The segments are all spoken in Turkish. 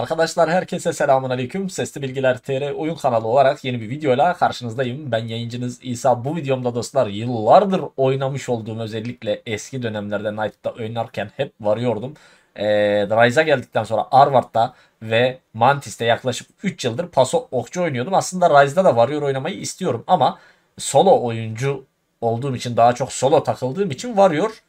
Arkadaşlar herkese selamun aleyküm. Sesli Bilgiler TR oyun kanalı olarak yeni bir videoyla karşınızdayım. Ben yayıncınız İsa. Bu videomda dostlar yıllardır oynamış olduğum özellikle eski dönemlerde Knight'da oynarken hep varıyordum. Ee, Rise'a geldikten sonra Arvard'da ve Mantis'te yaklaşık 3 yıldır paso okçu oynuyordum. Aslında Rise'da da varıyor oynamayı istiyorum ama solo oyuncu olduğum için daha çok solo takıldığım için varıyor.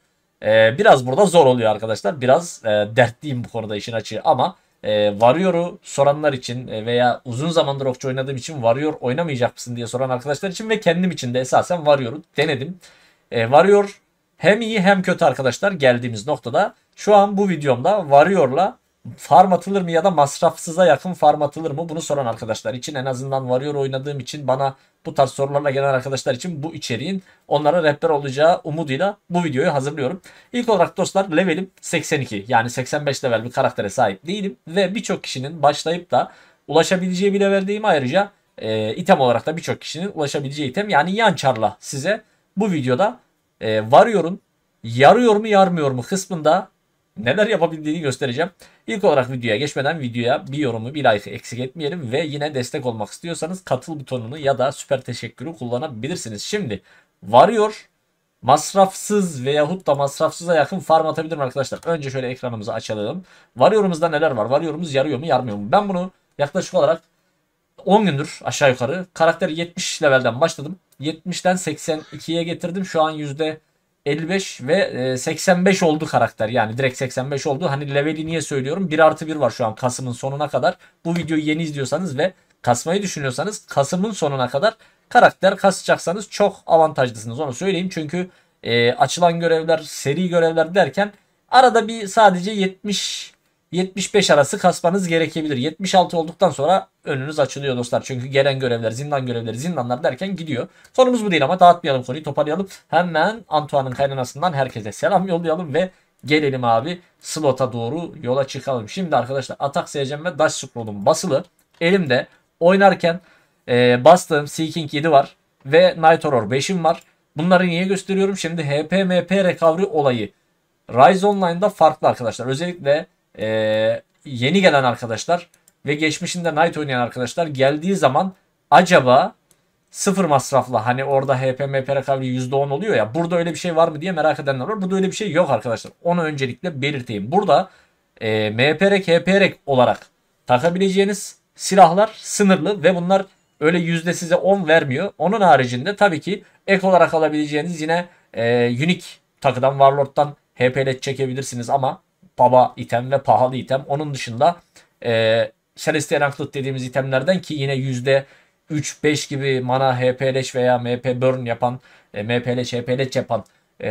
Ee, biraz burada zor oluyor arkadaşlar. Biraz e, dertliyim bu konuda işin açığı ama e, Warrior'u soranlar için e, veya uzun zamandır okçu oynadığım için varıyor oynamayacak mısın diye soran arkadaşlar için ve kendim için de esasen varıyoru denedim. E, Warrior hem iyi hem kötü arkadaşlar geldiğimiz noktada. Şu an bu videomda varıyorla farm atılır mı ya da masrafsıza yakın farm atılır mı? Bunu soran arkadaşlar için en azından varıyor oynadığım için bana bu tarz sorularla gelen arkadaşlar için bu içeriğin onlara rehber olacağı umuduyla bu videoyu hazırlıyorum. İlk olarak dostlar levelim 82 yani 85 level bir karaktere sahip değilim ve birçok kişinin başlayıp da ulaşabileceği bir leveldeyim ayrıca e, item olarak da birçok kişinin ulaşabileceği item yani yan charla size bu videoda e, varıyorum yarıyor mu yarmıyor mu kısmında neler yapabildiğini göstereceğim. İlk olarak videoya geçmeden videoya bir yorumu bir like eksik etmeyelim ve yine destek olmak istiyorsanız katıl butonunu ya da süper teşekkürü kullanabilirsiniz. Şimdi varıyor masrafsız veyahut da masrafsıza yakın farm atabilirim arkadaşlar. Önce şöyle ekranımızı açalım. Varıyorumuzda neler var? Varıyorumuz yarıyor mu yarmıyor mu? Ben bunu yaklaşık olarak 10 gündür aşağı yukarı karakter 70 levelden başladım. 70'ten 82'ye getirdim. Şu an yüzde 55 ve 85 e, oldu karakter. Yani direkt 85 oldu. Hani leveli niye söylüyorum? 1 artı 1 var şu an Kasım'ın sonuna kadar. Bu videoyu yeni izliyorsanız ve kasmayı düşünüyorsanız Kasım'ın sonuna kadar karakter kasacaksanız çok avantajlısınız. Onu söyleyeyim çünkü e, açılan görevler, seri görevler derken arada bir sadece 70 75 arası kasmanız gerekebilir. 76 olduktan sonra önünüz açılıyor dostlar. Çünkü gelen görevler, zindan görevleri, zindanlar derken gidiyor. Sorumuz bu değil ama dağıtmayalım konuyu, toparlayalım. Hemen Antoine'ın kaynanasından herkese selam yollayalım ve gelelim abi slota doğru yola çıkalım. Şimdi arkadaşlar atak seyircem ve dash scroll'um basılı. Elimde oynarken e, bastığım Seeking 7 var ve Night Horror 5'im var. Bunları niye gösteriyorum? Şimdi HP MP recovery olayı Rise Online'da farklı arkadaşlar. Özellikle e, yeni gelen arkadaşlar ve geçmişinde Knight oynayan arkadaşlar geldiği zaman acaba sıfır masrafla hani orada HP yüzde %10 oluyor ya burada öyle bir şey var mı diye merak edenler var. Burada öyle bir şey yok arkadaşlar. Onu öncelikle belirteyim. Burada e, MPRK HPRK olarak takabileceğiniz silahlar sınırlı ve bunlar öyle yüzde size 10 vermiyor. Onun haricinde tabii ki ek olarak alabileceğiniz yine e, unique takıdan Warlord'dan HP'let çekebilirsiniz ama baba item ve pahalı item. Onun dışında e, Celestial Anklet dediğimiz itemlerden ki yine yüzde 3-5 gibi mana HP'leş veya MP burn yapan, e, MP'leş, HP'leş yapan e,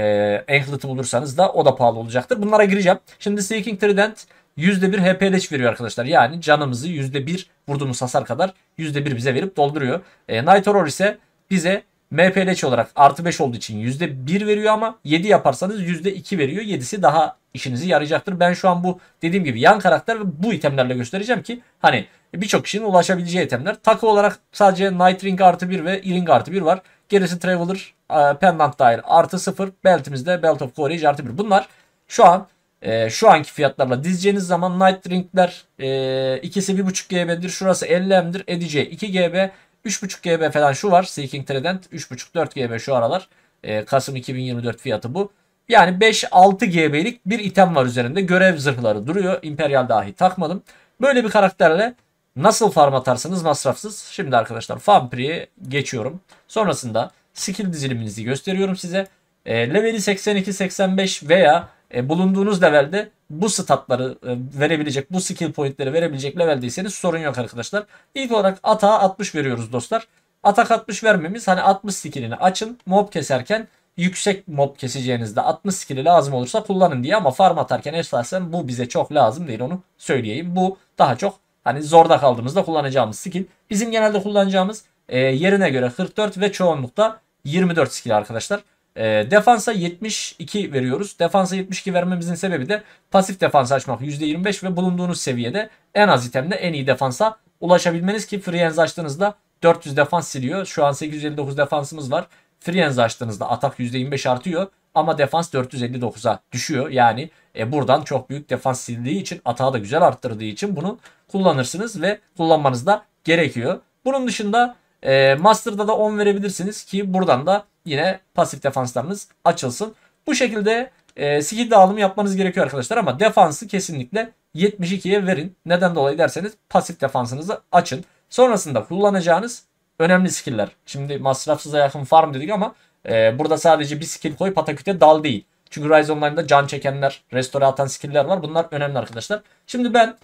Anklet'ı bulursanız da o da pahalı olacaktır. Bunlara gireceğim. Şimdi Seeking Trident %1 HP'leş veriyor arkadaşlar. Yani canımızı %1 vurduğumuz hasar kadar %1 bize verip dolduruyor. E, Night Horror ise bize MPLH olarak artı 5 olduğu için yüzde %1 veriyor ama 7 yaparsanız yüzde %2 veriyor. 7'si daha işinizi yarayacaktır. Ben şu an bu dediğim gibi yan karakter bu itemlerle göstereceğim ki hani birçok kişinin ulaşabileceği itemler. Takı olarak sadece Night Ring artı 1 ve ring artı 1 var. Gerisi Traveler, e, Pendant Dair artı 0, beltimizde Belt of Courage artı 1. Bunlar şu an e, şu anki fiyatlarla dizeceğiniz zaman Night Ring'ler e, ikisi 1.5 GB'dir. Şurası 50M'dir. Edeceği 2 GB. 3.5 GB falan şu var. Seeking Trident 3.5-4 GB şu aralar. E, Kasım 2024 fiyatı bu. Yani 5-6 GB'lik bir item var üzerinde. Görev zırhları duruyor. Imperial dahi takmadım. Böyle bir karakterle nasıl farm atarsınız masrafsız? Şimdi arkadaşlar farm pre'ye geçiyorum. Sonrasında skill diziliminizi gösteriyorum size. E, leveli 82-85 veya e, bulunduğunuz levelde bu statları e, verebilecek, bu skill pointleri verebilecek leveldeyseniz sorun yok arkadaşlar. İlk olarak atağa 60 veriyoruz dostlar. Atak 60 vermemiz hani 60 skillini açın mob keserken yüksek mob keseceğinizde 60 skill'i lazım olursa kullanın diye ama farm atarken esasen bu bize çok lazım değil onu söyleyeyim. Bu daha çok hani zorda kaldığımızda kullanacağımız skill. Bizim genelde kullanacağımız e, yerine göre 44 ve çoğunlukta 24 skill arkadaşlar. E, defansa 72 veriyoruz. Defansa 72 vermemizin sebebi de pasif defans açmak %25 ve bulunduğunuz seviyede en az itemle en iyi defansa ulaşabilmeniz ki Freehands açtığınızda 400 defans siliyor. Şu an 859 defansımız var. Freehands açtığınızda atak %25 artıyor ama defans 459'a düşüyor. Yani e, buradan çok büyük defans sildiği için atağı da güzel arttırdığı için bunu kullanırsınız ve kullanmanız da gerekiyor. Bunun dışında e, Master'da da 10 verebilirsiniz ki buradan da yine pasif defanslarınız açılsın. Bu şekilde e, skill dağılımı yapmanız gerekiyor arkadaşlar ama defansı kesinlikle 72'ye verin. Neden dolayı derseniz pasif defansınızı açın. Sonrasında kullanacağınız önemli skill'ler. Şimdi masrafsıza yakın farm dedik ama e, burada sadece bir skill koy pataküte dal değil. Çünkü Rise Online'da can çekenler, restore atan skill'ler var. Bunlar önemli arkadaşlar. Şimdi ben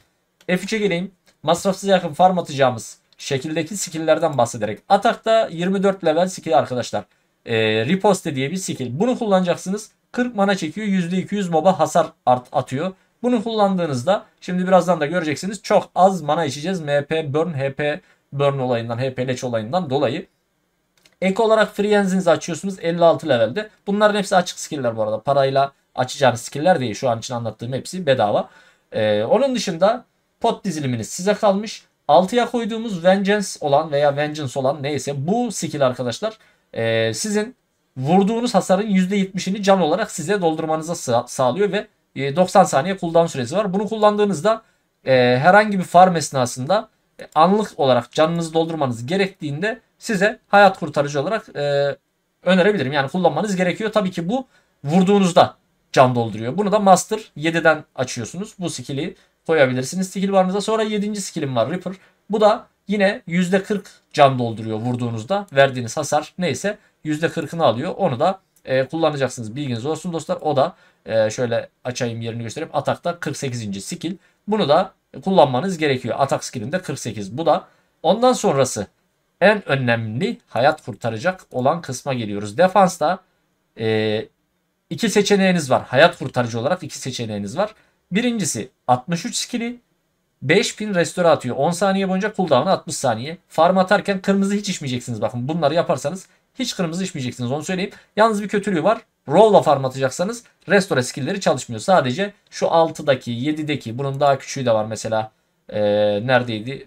F3'e geleyim. Masrafsız yakın farm atacağımız şekildeki skill'lerden bahsederek. Atakta 24 level skill arkadaşlar. E, ee, riposte diye bir skill. Bunu kullanacaksınız. 40 mana çekiyor. %200 moba hasar art atıyor. Bunu kullandığınızda şimdi birazdan da göreceksiniz. Çok az mana içeceğiz. MP burn, HP burn olayından, HP leç olayından dolayı. Ek olarak free açıyorsunuz 56 levelde. Bunların hepsi açık skill'ler bu arada. Parayla açacağınız skill'ler değil. Şu an için anlattığım hepsi bedava. Ee, onun dışında pot diziliminiz size kalmış. 6'ya koyduğumuz Vengeance olan veya Vengeance olan neyse bu skill arkadaşlar e, sizin vurduğunuz hasarın %70'ini can olarak size doldurmanıza sağ, sağlıyor ve e, 90 saniye cooldown süresi var. Bunu kullandığınızda e, herhangi bir farm esnasında e, anlık olarak canınızı doldurmanız gerektiğinde size hayat kurtarıcı olarak e, önerebilirim. Yani kullanmanız gerekiyor. Tabii ki bu vurduğunuzda can dolduruyor. Bunu da Master 7'den açıyorsunuz. Bu skill'i koyabilirsiniz skill barınıza. Sonra 7. skillim var Reaper. Bu da yine %40 can dolduruyor vurduğunuzda. Verdiğiniz hasar neyse %40'ını alıyor. Onu da e, kullanacaksınız. Bilginiz olsun dostlar. O da e, şöyle açayım yerini göstereyim. Atakta 48. skill. Bunu da kullanmanız gerekiyor. Atak skillinde 48. Bu da ondan sonrası en önemli hayat kurtaracak olan kısma geliyoruz. Defansta e, iki seçeneğiniz var. Hayat kurtarıcı olarak iki seçeneğiniz var. Birincisi 63 skill'i 5000 restore atıyor. 10 saniye boyunca cooldown'ı 60 saniye. Farm atarken kırmızı hiç içmeyeceksiniz. Bakın bunları yaparsanız hiç kırmızı içmeyeceksiniz onu söyleyeyim. Yalnız bir kötülüğü var. Roll'la farm atacaksanız restore skill'leri çalışmıyor. Sadece şu 6'daki 7'deki bunun daha küçüğü de var mesela. Ee, neredeydi?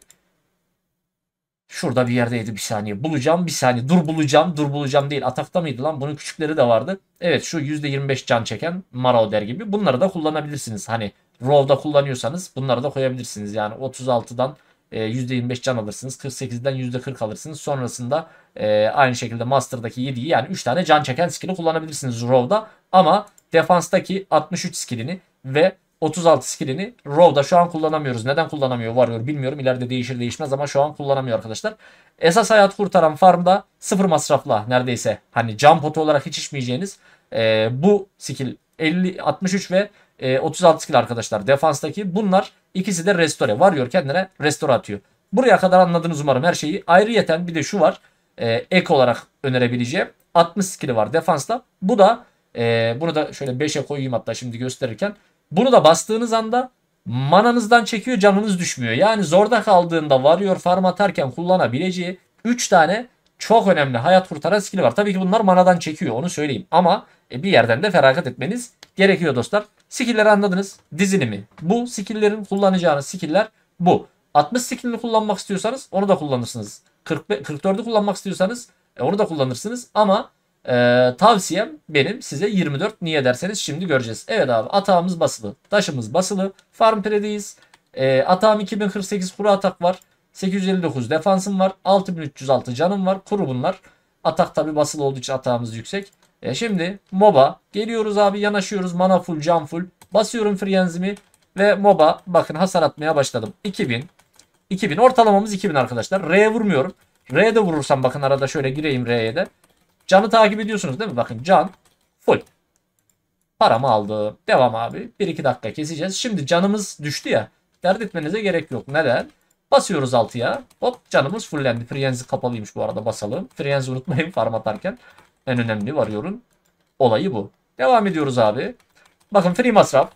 Şurada bir yerdeydi bir saniye. Bulacağım bir saniye. Dur bulacağım. Dur bulacağım değil. Atakta mıydı lan? Bunun küçükleri de vardı. Evet şu %25 can çeken Marauder gibi. Bunları da kullanabilirsiniz. Hani Rov'da kullanıyorsanız bunları da koyabilirsiniz. Yani 36'dan %25 e, can alırsınız. 48'den %40 alırsınız. Sonrasında e, aynı şekilde Master'daki 7'yi yani 3 tane can çeken skill'i kullanabilirsiniz Rov'da. Ama defanstaki 63 skill'ini ve 36 skillini Raw'da şu an kullanamıyoruz. Neden kullanamıyor Warrior bilmiyorum. İleride değişir değişmez ama şu an kullanamıyor arkadaşlar. Esas hayat kurtaran farmda sıfır masrafla neredeyse hani can potu olarak hiç içmeyeceğiniz e, bu skill 50, 63 ve e, 36 skill arkadaşlar defanstaki bunlar ikisi de restore. Warrior kendine restore atıyor. Buraya kadar anladınız umarım her şeyi. Ayrıyeten bir de şu var e, ek olarak önerebileceğim 60 skill'i var defansta. Bu da e, bunu da şöyle 5'e koyayım hatta şimdi gösterirken bunu da bastığınız anda mananızdan çekiyor canınız düşmüyor. Yani zorda kaldığında varıyor farm atarken kullanabileceği 3 tane çok önemli hayat kurtaran skill var. Tabii ki bunlar manadan çekiyor onu söyleyeyim. Ama e, bir yerden de feragat etmeniz gerekiyor dostlar. Skill'leri anladınız. Dizilimi. Bu skill'lerin kullanacağınız skill'ler bu. 60 skill'ini kullanmak istiyorsanız onu da kullanırsınız. 40, 44'ü kullanmak istiyorsanız e, onu da kullanırsınız. Ama ee, tavsiyem benim size 24 niye derseniz şimdi göreceğiz. Evet abi atağımız basılı. Taşımız basılı. Farm predeyiz. Ee, atağım 2048 kuru atak var. 859 defansım var. 6306 canım var. Kuru bunlar. Atak tabi basılı olduğu için atağımız yüksek. E şimdi MOBA geliyoruz abi yanaşıyoruz mana full can full basıyorum frienzimi ve MOBA bakın hasar atmaya başladım. 2000 2000 ortalamamız 2000 arkadaşlar. R'ye vurmuyorum. R'ye de vurursam bakın arada şöyle gireyim R'ye de. Can'ı takip ediyorsunuz değil mi? Bakın Can full. Paramı aldım. Devam abi. 1-2 dakika keseceğiz. Şimdi canımız düştü ya. Dert etmenize gerek yok. Neden? Basıyoruz 6'ya. Hop canımız fullendi. Frenzy kapalıymış bu arada basalım. Frenzy unutmayın farm atarken. En önemli varıyorum. Olayı bu. Devam ediyoruz abi. Bakın free masraf.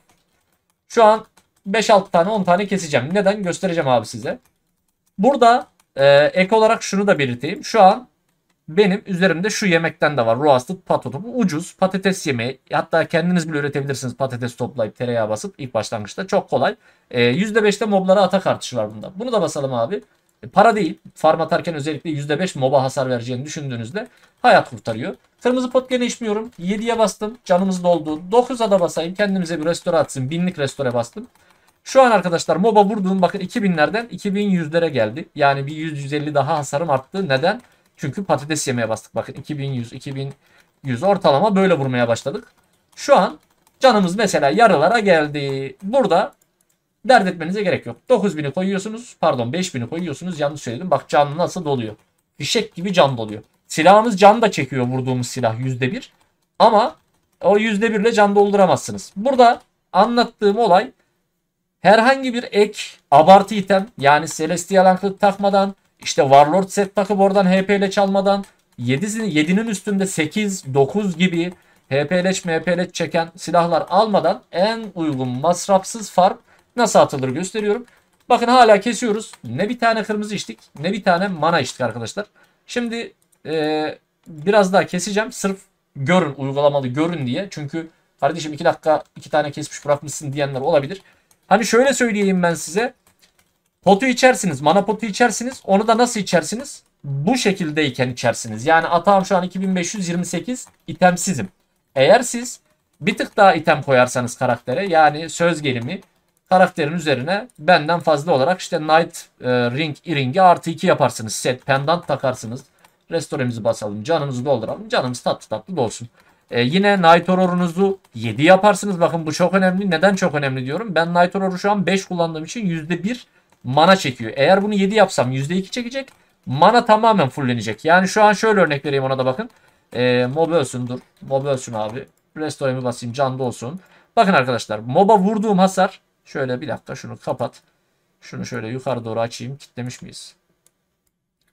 Şu an 5-6 tane 10 tane keseceğim. Neden? Göstereceğim abi size. Burada e, ek olarak şunu da belirteyim. Şu an benim üzerimde şu yemekten de var. Roasted potato. Bu ucuz patates yemeği. Hatta kendiniz bile üretebilirsiniz. Patates toplayıp tereyağı basıp ilk başlangıçta. Çok kolay. E, ee, %5'te moblara atak artışı var bunda. Bunu da basalım abi. E, para değil. Farm atarken özellikle %5 moba hasar vereceğini düşündüğünüzde hayat kurtarıyor. Kırmızı pot gene içmiyorum. 7'ye bastım. Canımız doldu. 9'a da basayım. Kendimize bir restore atsın. Binlik restore bastım. Şu an arkadaşlar MOBA vurduğum bakın 2000'lerden 2100'lere geldi. Yani bir 100-150 daha hasarım arttı. Neden? Çünkü patates yemeye bastık. Bakın 2100, 2100 ortalama böyle vurmaya başladık. Şu an canımız mesela yarılara geldi. Burada dert etmenize gerek yok. 9000'i koyuyorsunuz. Pardon 5000'i koyuyorsunuz. Yanlış söyledim. Bak canlı nasıl doluyor. Fişek gibi can doluyor. Silahımız can da çekiyor vurduğumuz silah %1. Ama o %1 ile can dolduramazsınız. Burada anlattığım olay herhangi bir ek abartı item yani Celestial Anklet takmadan işte Warlord set takıp oradan HP'le çalmadan 7'nin üstünde 8, 9 gibi HP'leç MHP'leç çeken silahlar almadan en uygun masrafsız farm nasıl atılır gösteriyorum. Bakın hala kesiyoruz. Ne bir tane kırmızı içtik ne bir tane mana içtik arkadaşlar. Şimdi e, biraz daha keseceğim. Sırf görün uygulamalı görün diye. Çünkü kardeşim 2 dakika 2 tane kesmiş bırakmışsın diyenler olabilir. Hani şöyle söyleyeyim ben size. Potu içersiniz. Mana potu içersiniz. Onu da nasıl içersiniz? Bu şekildeyken içersiniz. Yani atağım şu an 2528 itemsizim. Eğer siz bir tık daha item koyarsanız karaktere yani söz gelimi karakterin üzerine benden fazla olarak işte Knight e, Ring Earring'i artı 2 yaparsınız. Set pendant takarsınız. Restoremizi basalım. Canımızı dolduralım. Canımız tatlı tatlı dolsun. E, yine Knight Horror'unuzu 7 yaparsınız. Bakın bu çok önemli. Neden çok önemli diyorum. Ben Knight Horror'u şu an 5 kullandığım için %1 mana çekiyor. Eğer bunu 7 yapsam %2 çekecek. Mana tamamen fulllenecek. Yani şu an şöyle örnek vereyim ona da bakın. E, mob ölsün dur. Mob ölsün abi. Restore'ımı basayım canlı olsun. Bakın arkadaşlar moba vurduğum hasar. Şöyle bir dakika şunu kapat. Şunu şöyle yukarı doğru açayım. Kitlemiş miyiz?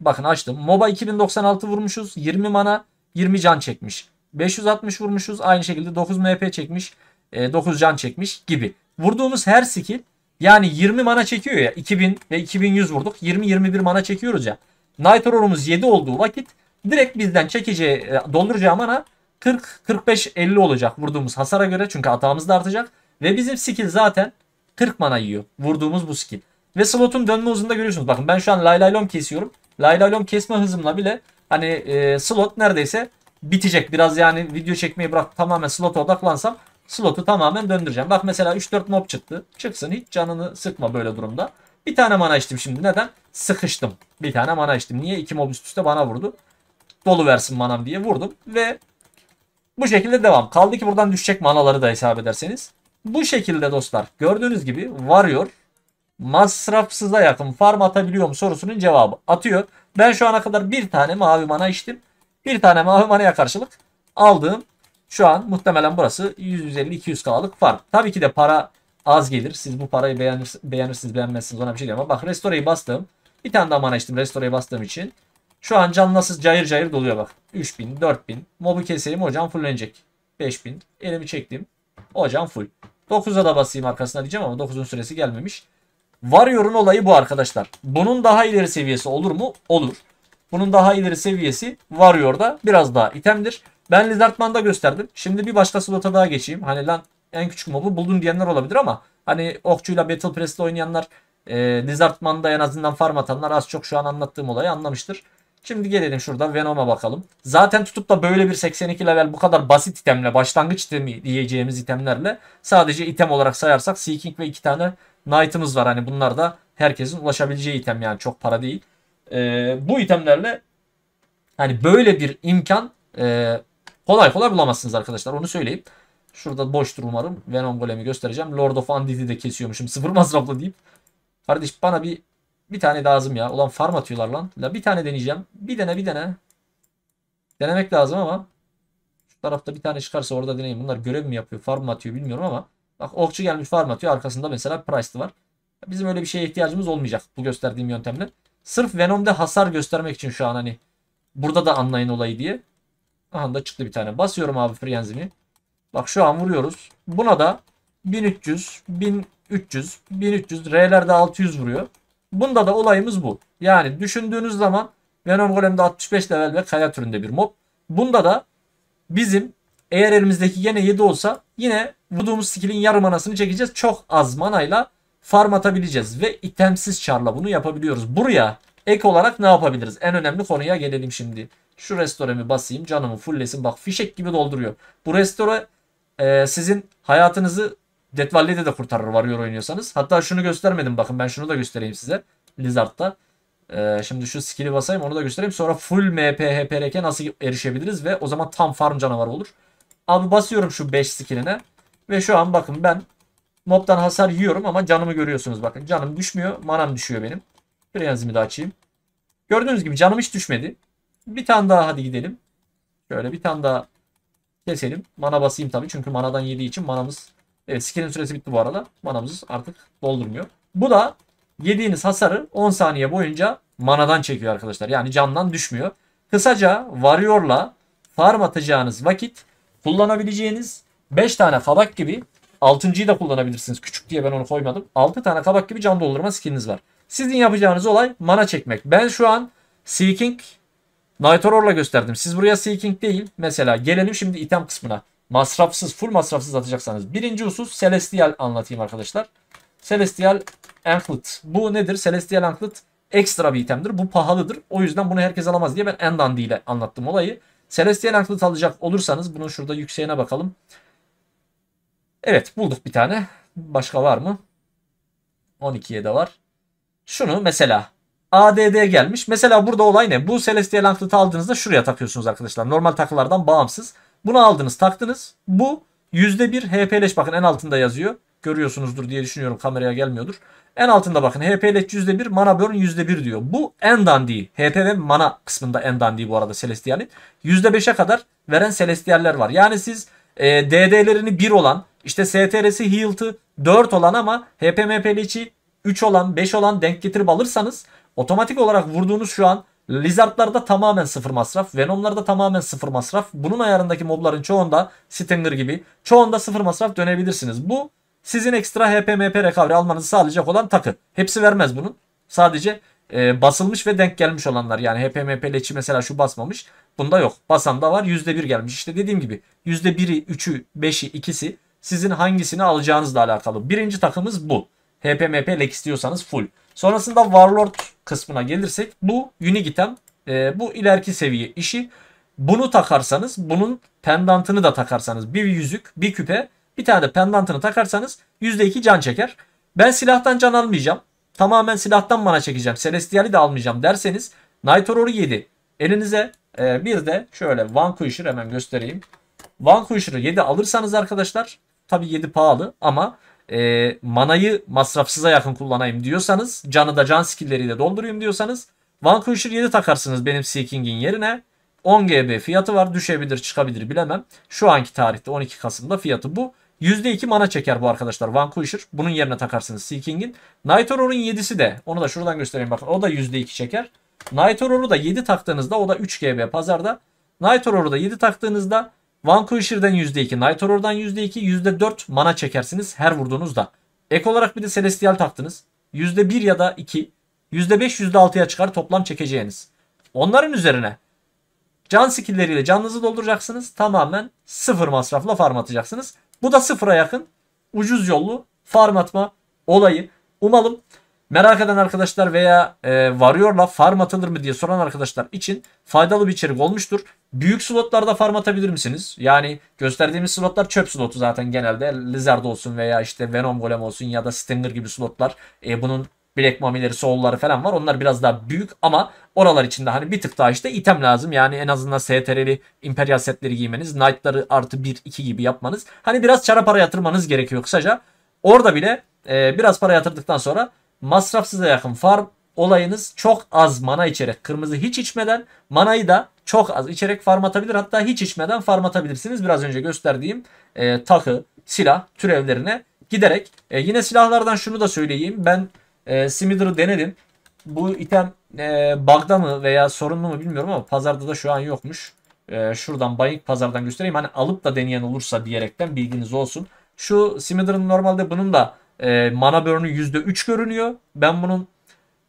Bakın açtım. Moba 2096 vurmuşuz. 20 mana 20 can çekmiş. 560 vurmuşuz. Aynı şekilde 9 MP çekmiş. 9 e, can çekmiş gibi. Vurduğumuz her skill yani 20 mana çekiyor ya. 2000 ve 2100 vurduk. 20-21 mana çekiyoruz ya. Night 7 olduğu vakit direkt bizden çekeceği, e, dolduracağı mana 40, 45, 50 olacak vurduğumuz hasara göre. Çünkü hatamız da artacak. Ve bizim skill zaten 40 mana yiyor. Vurduğumuz bu skill. Ve slotun dönme hızında görüyorsunuz. Bakın ben şu an laylaylom kesiyorum. Laylaylom kesme hızımla bile hani e, slot neredeyse bitecek. Biraz yani video çekmeyi bırak tamamen slota odaklansam slotu tamamen döndüreceğim. Bak mesela 3-4 mob çıktı. Çıksın hiç canını sıkma böyle durumda. Bir tane mana içtim şimdi. Neden? Sıkıştım. Bir tane mana içtim. Niye? 2 mob üst üste bana vurdu. Dolu versin manam diye vurdum. Ve bu şekilde devam. Kaldı ki buradan düşecek manaları da hesap ederseniz. Bu şekilde dostlar gördüğünüz gibi varıyor. Masrafsıza yakın farm atabiliyorum sorusunun cevabı atıyor. Ben şu ana kadar bir tane mavi mana içtim. Bir tane mavi manaya karşılık aldığım şu an muhtemelen burası 150-200 kalalık fark. Tabii ki de para az gelir. Siz bu parayı beğenir, beğenirsiniz beğenmezsiniz ona bir şey diyemem. Bak restoreyi bastım. Bir tane daha mana içtim restoreyi bastığım için. Şu an can nasıl cayır cayır doluyor bak. 3000, 4000. Mobu keseyim hocam fullenecek. 5000. Elimi çektim. Hocam full. 9'a da basayım arkasına diyeceğim ama 9'un süresi gelmemiş. Warrior'un olayı bu arkadaşlar. Bunun daha ileri seviyesi olur mu? Olur. Bunun daha ileri seviyesi Warrior'da biraz daha itemdir. Ben Lizardman'da gösterdim. Şimdi bir başka slota daha geçeyim. Hani lan en küçük mobu buldun diyenler olabilir ama hani okçuyla Battle Press'te oynayanlar e, Lizardman'da en azından farm atanlar az çok şu an anlattığım olayı anlamıştır. Şimdi gelelim şurada Venom'a bakalım. Zaten tutup da böyle bir 82 level bu kadar basit itemle başlangıç itemi diyeceğimiz itemlerle sadece item olarak sayarsak Seeking ve iki tane Knight'ımız var. Hani bunlar da herkesin ulaşabileceği item yani çok para değil. Ee, bu itemlerle hani böyle bir imkan e, Kolay kolay bulamazsınız arkadaşlar onu söyleyeyim. Şurada boştur umarım. Venom Golem'i göstereceğim. Lord of Undead'i de kesiyormuşum sıfır masraflı deyip. Kardeş bana bir bir tane lazım ya. Ulan farm atıyorlar lan. La bir tane deneyeceğim. Bir dene bir dene. Denemek lazım ama. Şu tarafta bir tane çıkarsa orada deneyim. Bunlar görev mi yapıyor farm mı atıyor bilmiyorum ama. Bak okçu gelmiş farm atıyor. Arkasında mesela Price'lı var. Bizim öyle bir şeye ihtiyacımız olmayacak bu gösterdiğim yöntemle. Sırf Venom'da hasar göstermek için şu an hani burada da anlayın olayı diye. Aha da çıktı bir tane. Basıyorum abi frenzimi. Bak şu an vuruyoruz. Buna da 1300, 1300, 1300, R'lerde 600 vuruyor. Bunda da olayımız bu. Yani düşündüğünüz zaman Venom Golem'de 65 level ve kaya türünde bir mob. Bunda da bizim eğer elimizdeki gene 7 olsa yine vurduğumuz skill'in yarım anasını çekeceğiz. Çok az manayla farm atabileceğiz ve itemsiz charla bunu yapabiliyoruz. Buraya ek olarak ne yapabiliriz? En önemli konuya gelelim şimdi. Şu restoremi basayım canımı fulllesin. Bak fişek gibi dolduruyor. Bu restore e, sizin hayatınızı Death Valley'de de kurtarır varıyor oynuyorsanız. Hatta şunu göstermedim bakın ben şunu da göstereyim size. Lizard'da. Ee, şimdi şu skill'i basayım onu da göstereyim. Sonra full MP, HPRK'e nasıl erişebiliriz ve o zaman tam farm canavar olur. Abi basıyorum şu 5 skill'ine. Ve şu an bakın ben mobdan hasar yiyorum ama canımı görüyorsunuz bakın. Canım düşmüyor, manam düşüyor benim. Prenzimi de açayım. Gördüğünüz gibi canım hiç düşmedi. Bir tane daha hadi gidelim. Şöyle bir tane daha keselim. Mana basayım tabii. Çünkü manadan yediği için manamız... Evet skill'in süresi bitti bu arada. Manamız artık doldurmuyor. Bu da yediğiniz hasarı 10 saniye boyunca manadan çekiyor arkadaşlar. Yani candan düşmüyor. Kısaca varıyorla farm atacağınız vakit kullanabileceğiniz 5 tane kabak gibi 6.yı da kullanabilirsiniz. Küçük diye ben onu koymadım. 6 tane kabak gibi can doldurma skininiz var. Sizin yapacağınız olay mana çekmek. Ben şu an Seeking Night gösterdim. Siz buraya Seeking değil. Mesela gelelim şimdi item kısmına. Masrafsız, full masrafsız atacaksanız. Birinci husus Celestial anlatayım arkadaşlar. Celestial Anklet. Bu nedir? Celestial Anklet ekstra bir itemdir. Bu pahalıdır. O yüzden bunu herkes alamaz diye ben Endandi ile anlattım olayı. Celestial Anklet alacak olursanız bunun şurada yükseğine bakalım. Evet bulduk bir tane. Başka var mı? 12'ye de var. Şunu mesela ADD gelmiş. Mesela burada olay ne? Bu Celestial Anklet aldığınızda şuraya takıyorsunuz arkadaşlar. Normal takılardan bağımsız. Bunu aldınız taktınız. Bu %1 HP'leş bakın en altında yazıyor. Görüyorsunuzdur diye düşünüyorum kameraya gelmiyordur. En altında bakın HP'leş %1 mana burn %1 diyor. Bu en dandiği. HP ve mana kısmında en dandiği bu arada Celestial'in. %5'e kadar veren Celestial'ler var. Yani siz e, DD'lerini 1 olan işte STR'si hilti 4 olan ama HP MP'li 3 olan 5 olan denk getirip alırsanız Otomatik olarak vurduğunuz şu an Lizard'larda tamamen sıfır masraf. Venom'larda tamamen sıfır masraf. Bunun ayarındaki mobların çoğunda Stinger gibi çoğunda sıfır masraf dönebilirsiniz. Bu sizin ekstra HP MP recovery almanızı sağlayacak olan takı. Hepsi vermez bunun. Sadece e, basılmış ve denk gelmiş olanlar. Yani HP MP leçi mesela şu basmamış. Bunda yok. Basan da var. %1 gelmiş. İşte dediğim gibi %1'i, 3'ü, 5'i, 2'si sizin hangisini alacağınızla alakalı. Birinci takımız bu. HP MP lek istiyorsanız full. Sonrasında Warlord kısmına gelirsek bu unique item. E, bu ileriki seviye işi. Bunu takarsanız bunun pendantını da takarsanız bir yüzük bir küpe bir tane de pendantını takarsanız %2 can çeker. Ben silahtan can almayacağım. Tamamen silahtan bana çekeceğim. Celestial'i de almayacağım derseniz Night Horror'u 7. Elinize e, bir de şöyle Vanquisher hemen göstereyim. Vanquisher'ı 7 alırsanız arkadaşlar tabi 7 pahalı ama e, manayı masrafsıza yakın kullanayım diyorsanız canı da can skilleriyle doldurayım diyorsanız Vanquisher 7 takarsınız benim Seeking'in yerine. 10 GB fiyatı var düşebilir çıkabilir bilemem. Şu anki tarihte 12 Kasım'da fiyatı bu. %2 mana çeker bu arkadaşlar Vanquisher. Bunun yerine takarsınız Seeking'in. Night Horror'un 7'si de onu da şuradan göstereyim bakın o da %2 çeker. Night Horror'u da 7 taktığınızda o da 3 GB pazarda. Night Horror'u da 7 taktığınızda Vanquisher'den %2, Nightoror'dan %2, %4 mana çekersiniz her vurduğunuzda. Ek olarak bir de Celestial taktınız. %1 ya da 2, %5, %6'ya çıkar toplam çekeceğiniz. Onların üzerine can skilleriyle canınızı dolduracaksınız. Tamamen sıfır masrafla farm atacaksınız. Bu da sıfıra yakın ucuz yollu farm atma olayı. Umalım Merak eden arkadaşlar veya e, varıyorla farm atılır mı diye soran arkadaşlar için faydalı bir içerik olmuştur. Büyük slotlarda farm atabilir misiniz? Yani gösterdiğimiz slotlar çöp slotu zaten genelde. Lizard olsun veya işte Venom Golem olsun ya da Stinger gibi slotlar. E, bunun Black Mummy'leri, Soul'ları falan var. Onlar biraz daha büyük ama oralar için de hani bir tık daha işte item lazım. Yani en azından STR'li Imperial setleri giymeniz, Knight'ları artı 1-2 gibi yapmanız. Hani biraz çara para yatırmanız gerekiyor kısaca. Orada bile e, biraz para yatırdıktan sonra masrafsıza yakın farm olayınız çok az mana içerek kırmızı hiç içmeden manayı da çok az içerek farm atabilir. Hatta hiç içmeden farm atabilirsiniz. Biraz önce gösterdiğim e, takı, silah türevlerine giderek. E, yine silahlardan şunu da söyleyeyim. Ben e, Smither'ı denedim. Bu item e, bug'da mı veya sorunlu mu bilmiyorum ama pazarda da şu an yokmuş. E, şuradan bayık pazardan göstereyim. Hani alıp da deneyen olursa diyerekten bilginiz olsun. Şu Smither'ın normalde bunun da e, mana burn'u %3 görünüyor. Ben bunun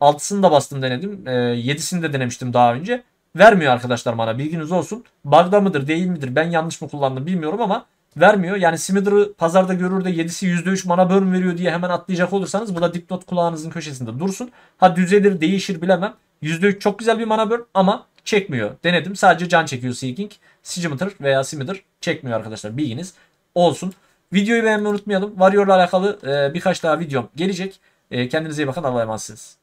6'sını da bastım denedim. E, ee, 7'sini de denemiştim daha önce. Vermiyor arkadaşlar mana bilginiz olsun. Bug'da mıdır değil midir ben yanlış mı kullandım bilmiyorum ama vermiyor. Yani Smither'ı pazarda görür de 7'si %3 mana burn veriyor diye hemen atlayacak olursanız bu da dipnot kulağınızın köşesinde dursun. Ha düzelir değişir bilemem. %3 çok güzel bir mana burn ama çekmiyor. Denedim sadece can çekiyor Seeking. Sigimiter veya Smither çekmiyor arkadaşlar bilginiz olsun. Videoyu beğenmeyi unutmayalım. Warrior'la alakalı e, birkaç daha videom gelecek. E, kendinize iyi bakın. Allah'a emanetsiniz.